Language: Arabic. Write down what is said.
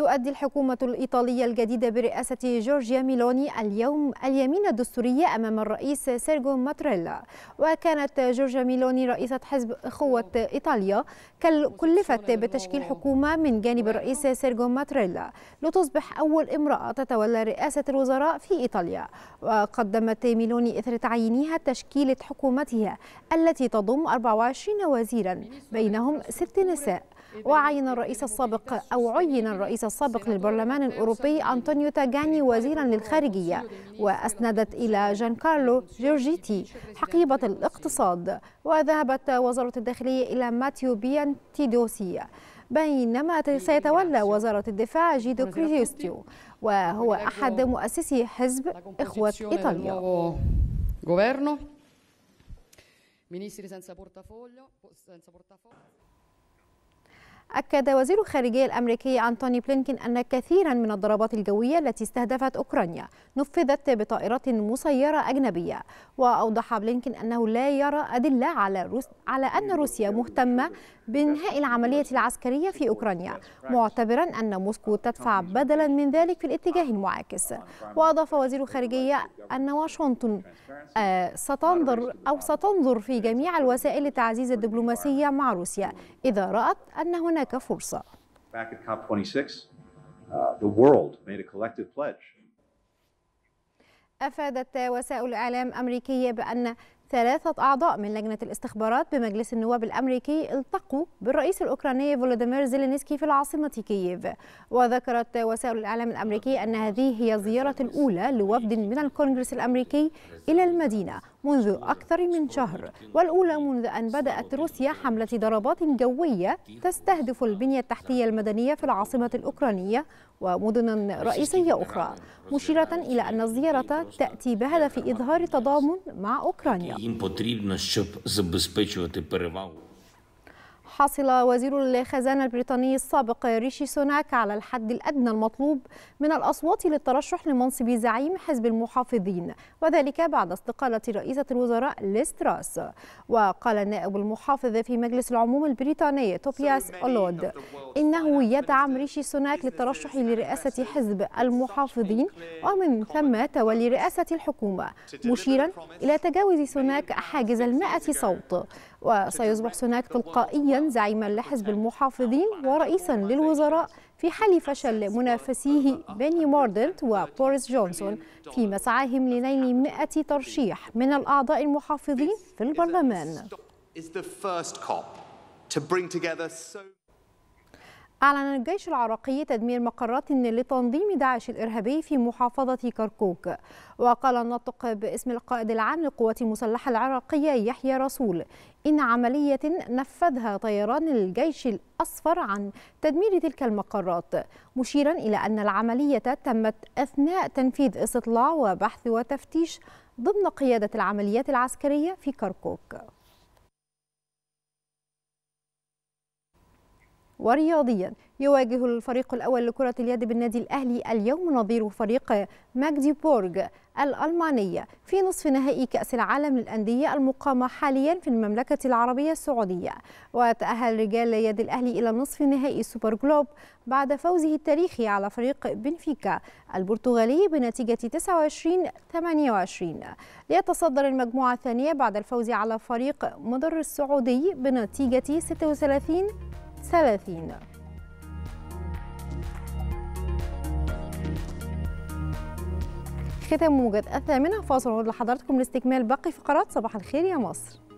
تؤدي الحكومة الإيطالية الجديدة برئاسة جورجيا ميلوني اليوم اليمين الدستورية أمام الرئيس سيرجو ماتريلا وكانت جورجيا ميلوني رئيسة حزب إخوة إيطاليا كلفت بتشكيل حكومة من جانب الرئيس سيرجو ماتريلا لتصبح أول امرأة تتولى رئاسة الوزراء في إيطاليا وقدمت ميلوني إثر تعيينها تشكيلة حكومتها التي تضم 24 وزيرا بينهم ست نساء وعين الرئيس السابق أو عين الرئيس السابق للبرلمان الأوروبي أنطونيو تاجاني وزيرا للخارجية وأسندت إلى جان كارلو جورجيتي حقيبة الاقتصاد وذهبت وزارة الداخلية إلى ماتيو بيان تيدوسي بينما سيتولى وزارة الدفاع جيدو كريستيو وهو أحد مؤسسي حزب إخوة إيطاليا governo, ministri senza portafoglio, senza portafoglio. أكد وزير الخارجية الأمريكي أنتوني بلينكين أن كثيرا من الضربات الجوية التي استهدفت أوكرانيا نفذت بطائرات مسيرة أجنبية وأوضح بلينكين أنه لا يرى أدلة على, روس على أن روسيا مهتمة بإنهاء العملية العسكرية في أوكرانيا معتبرا أن موسكو تدفع بدلا من ذلك في الاتجاه المعاكس وأضاف وزير الخارجية أن واشنطن آه، ستنظر أو ستنظر في جميع الوسائل لتعزيز الدبلوماسية مع روسيا إذا رأت أن هناك هناك فرصة uh, أفادت وسائل إعلام أمريكية بأن ثلاثة أعضاء من لجنة الاستخبارات بمجلس النواب الأمريكي التقوا بالرئيس الأوكراني فولوديمير زيلينسكي في العاصمة كييف وذكرت وسائل الإعلام الأمريكي أن هذه هي الزيارة الأولى لوفد من الكونغرس الأمريكي إلى المدينة منذ أكثر من شهر والأولى منذ أن بدأت روسيا حملة ضربات جوية تستهدف البنية التحتية المدنية في العاصمة الأوكرانية ومدنا رئيسية أخرى مشيرة إلى أن الزيارة تأتي بهدف إظهار تضامن مع أوكرانيا حصل وزير الخزانة البريطاني السابق ريشي سوناك على الحد الأدنى المطلوب من الأصوات للترشح لمنصب زعيم حزب المحافظين وذلك بعد استقالة رئيسة الوزراء ليستراس وقال النائب المحافظ في مجلس العموم البريطاني توبياس أولود إنه يدعم ريشي سوناك للترشح لرئاسة حزب المحافظين ومن ثم تولي رئاسة الحكومة مشيرا إلى تجاوز سوناك حاجز المائة صوت وسيصبح سوناك تلقائيا زعيما لحزب المحافظين ورئيسا للوزراء في حال فشل منافسيه بيني موردنت وبوريس جونسون في مسعاهم لنيل 100 ترشيح من الأعضاء المحافظين في البرلمان. أعلن الجيش العراقي تدمير مقرات لتنظيم داعش الإرهابي في محافظة كركوك وقال الناطق باسم القائد العام للقوات المسلحة العراقية يحيى رسول إن عملية نفذها طيران الجيش الأصفر عن تدمير تلك المقرات مشيرا إلى أن العملية تمت أثناء تنفيذ استطلاع وبحث وتفتيش ضمن قيادة العمليات العسكرية في كركوك ورياضيا يواجه الفريق الأول لكرة اليد بالنادي الأهلي اليوم نظير فريق بورغ الألمانية في نصف نهائي كأس العالم للأندية المقامة حاليا في المملكة العربية السعودية وتأهل رجال يد الأهلي إلى نصف نهائي سوبر جلوب بعد فوزه التاريخي على فريق بنفيكا البرتغالي بنتيجة 29-28 ليتصدر المجموعة الثانية بعد الفوز على فريق مضر السعودي بنتيجة 36 30 ختام موجة الثامنة فاصل لحضراتكم لاستكمال باقي فقرات صباح الخير يا مصر